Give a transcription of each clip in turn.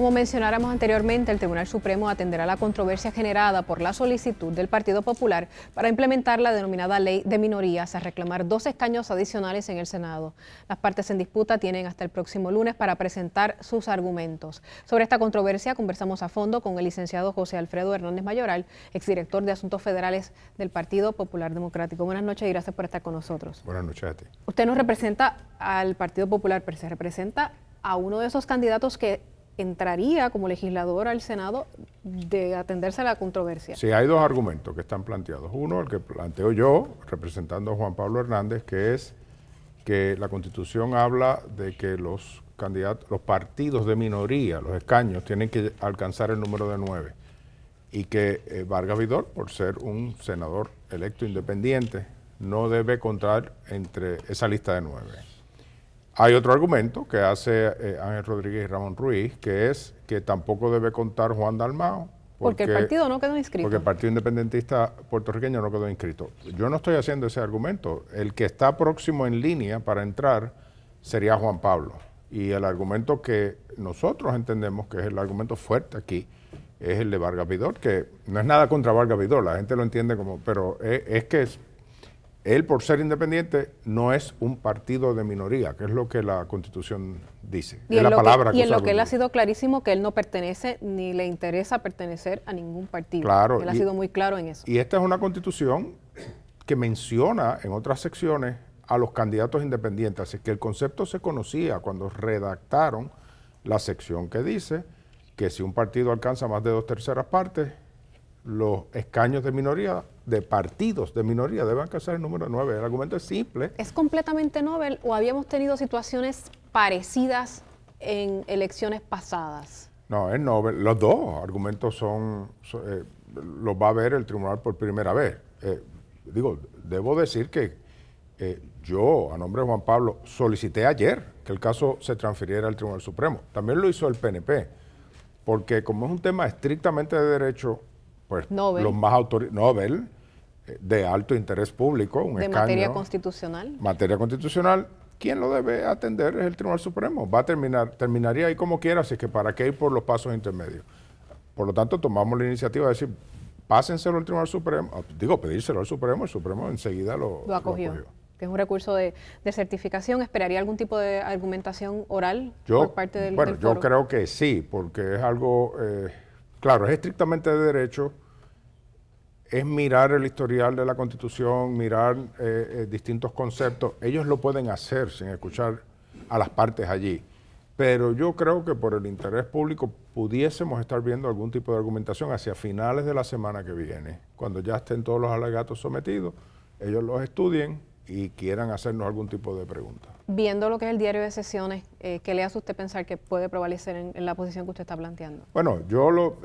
Como mencionáramos anteriormente, el Tribunal Supremo atenderá la controversia generada por la solicitud del Partido Popular para implementar la denominada Ley de Minorías a reclamar dos escaños adicionales en el Senado. Las partes en disputa tienen hasta el próximo lunes para presentar sus argumentos. Sobre esta controversia conversamos a fondo con el licenciado José Alfredo Hernández Mayoral, exdirector de Asuntos Federales del Partido Popular Democrático. Buenas noches y gracias por estar con nosotros. Buenas noches a ti. Usted no representa al Partido Popular, pero se representa a uno de esos candidatos que entraría como legislador al Senado de atenderse a la controversia. Sí, hay dos argumentos que están planteados. Uno, el que planteo yo, representando a Juan Pablo Hernández, que es que la Constitución habla de que los candidatos, los partidos de minoría, los escaños, tienen que alcanzar el número de nueve. Y que eh, Vargas Vidor, por ser un senador electo independiente, no debe contar entre esa lista de nueve. Hay otro argumento que hace eh, Ángel Rodríguez y Ramón Ruiz, que es que tampoco debe contar Juan Dalmao. Porque, el partido no quedó inscrito. Porque el Partido Independentista Puertorriqueño no quedó inscrito. Yo no estoy haciendo ese argumento. El que está próximo en línea para entrar sería Juan Pablo. Y el argumento que nosotros entendemos que es el argumento fuerte aquí es el de Vargas Vidor, que no es nada contra Vargas Vidor, la gente lo entiende como, pero es que es, él por ser independiente no es un partido de minoría, que es lo que la constitución dice. Y la palabra Y en lo que él ha sido clarísimo que él no pertenece ni le interesa pertenecer a ningún partido. Claro. Él ha sido muy claro en eso. Y esta es una constitución que menciona en otras secciones a los candidatos independientes, así que el concepto se conocía cuando redactaron la sección que dice que si un partido alcanza más de dos terceras partes, los escaños de minoría, de partidos de minoría, deben alcanzar el número 9. El argumento es simple. ¿Es completamente novel o habíamos tenido situaciones parecidas en elecciones pasadas? No, es novel. Los dos argumentos son, eh, los va a ver el tribunal por primera vez. Eh, digo, debo decir que eh, yo, a nombre de Juan Pablo, solicité ayer que el caso se transfiriera al Tribunal Supremo. También lo hizo el PNP, porque como es un tema estrictamente de derecho, pues los más Nobel, eh, de alto interés público, un de materia constitucional. Materia constitucional, ¿quién lo debe atender es el Tribunal Supremo. Va a terminar, terminaría ahí como quiera, así que para qué ir por los pasos intermedios. Por lo tanto, tomamos la iniciativa de decir, pásenselo al Tribunal Supremo, ah, pues, digo, pedírselo al Supremo, el Supremo enseguida lo, acogió. Que es un recurso de, certificación, ¿esperaría algún tipo de argumentación oral por parte del Bueno, yo creo que sí, porque es algo... Eh, Claro, es estrictamente de derecho, es mirar el historial de la Constitución, mirar eh, eh, distintos conceptos. Ellos lo pueden hacer sin escuchar a las partes allí. Pero yo creo que por el interés público pudiésemos estar viendo algún tipo de argumentación hacia finales de la semana que viene, cuando ya estén todos los alegatos sometidos, ellos los estudien y quieran hacernos algún tipo de pregunta viendo lo que es el diario de sesiones, eh, ¿qué le hace usted pensar que puede prevalecer en, la posición que usted está planteando? Bueno, yo lo,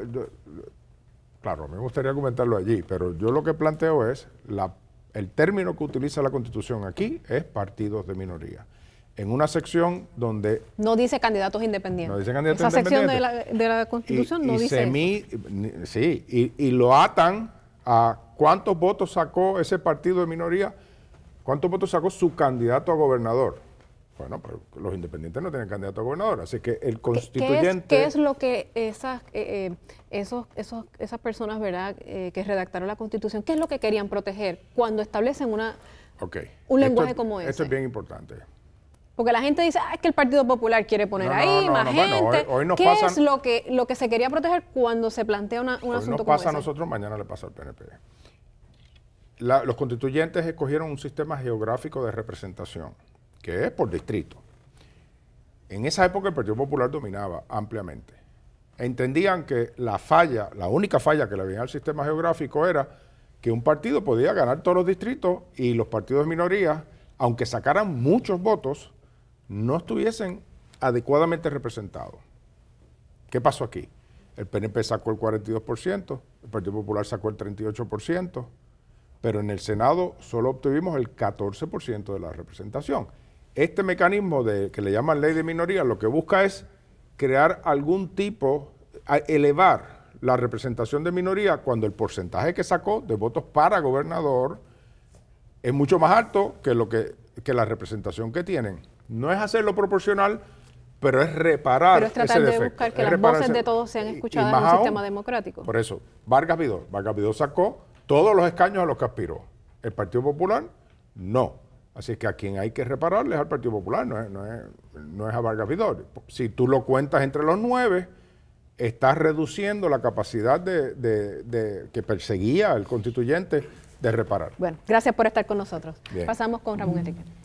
claro, me gustaría comentarlo allí, pero yo lo que planteo es, la, el término que utiliza la Constitución aquí es partidos de minoría. En una sección donde... No dice candidatos independientes. No dice candidatos independientes. Esa sección de la, Constitución no dice semi, Sí, y, y lo atan a cuántos votos sacó ese partido de minoría, cuántos votos sacó su candidato a gobernador. Bueno, pero los independientes no tienen candidato a gobernador, así que el constituyente... ¿Qué es, lo que esas, eh, eh, esos, esos, esas personas ¿verdad? Eh, que redactaron la constitución, qué es lo que querían proteger cuando establecen una, un lenguaje como ese? Esto es bien importante. Porque la gente dice, ah, es que el Partido Popular quiere poner ahí imagínate. más ¿Qué es lo que, lo que se quería proteger cuando se plantea un asunto nos pasa a nosotros, mañana le pasa al PNP. los constituyentes escogieron un sistema geográfico de representación que es por distrito. En esa época el Partido Popular dominaba ampliamente. Entendían que la falla, la única falla que le había al sistema geográfico era que un partido podía ganar todos los distritos y los partidos de minoría, aunque sacaran muchos votos, no estuviesen adecuadamente representados. ¿Qué pasó aquí? El PNP sacó el 42%, el Partido Popular sacó el 38%, pero en el Senado solo obtuvimos el 14% de la representación. Este mecanismo de, que le llaman ley de minoría lo que busca es crear algún tipo, elevar la representación de minoría cuando el porcentaje que sacó de votos para gobernador es mucho más alto que, lo que, la representación que tienen. No es hacerlo proporcional, pero es reparar. Pero es tratar de buscar que las voces de todos sean escuchadas en un sistema democrático. Por eso, Vargas Vidó. Vargas sacó todos los escaños a los que aspiró. El Partido Popular, no. Así que a quien hay que repararle es al Partido Popular, no es, no a Vargas Si tú lo cuentas entre los nueve, estás reduciendo la capacidad de, que perseguía el constituyente de reparar. Bueno, gracias por estar con nosotros. Pasamos con Ramón Enrique.